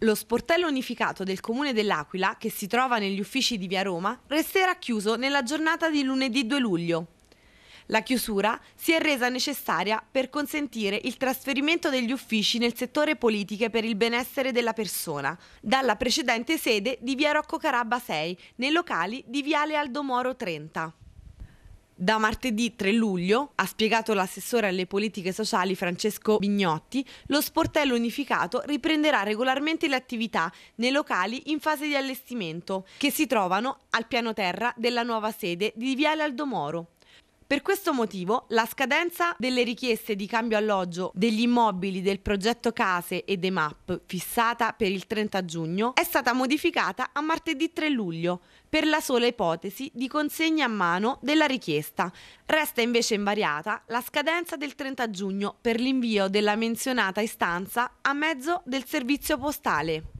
Lo sportello unificato del comune dell'Aquila, che si trova negli uffici di via Roma, resterà chiuso nella giornata di lunedì 2 luglio. La chiusura si è resa necessaria per consentire il trasferimento degli uffici nel settore politiche per il benessere della persona, dalla precedente sede di via Rocco Carabba 6, nei locali di viale Aldomoro 30. Da martedì 3 luglio, ha spiegato l'assessore alle politiche sociali Francesco Bignotti, lo sportello unificato riprenderà regolarmente le attività nei locali in fase di allestimento che si trovano al piano terra della nuova sede di Viale Aldomoro. Per questo motivo la scadenza delle richieste di cambio alloggio degli immobili del progetto Case e map fissata per il 30 giugno è stata modificata a martedì 3 luglio per la sola ipotesi di consegna a mano della richiesta. Resta invece invariata la scadenza del 30 giugno per l'invio della menzionata istanza a mezzo del servizio postale.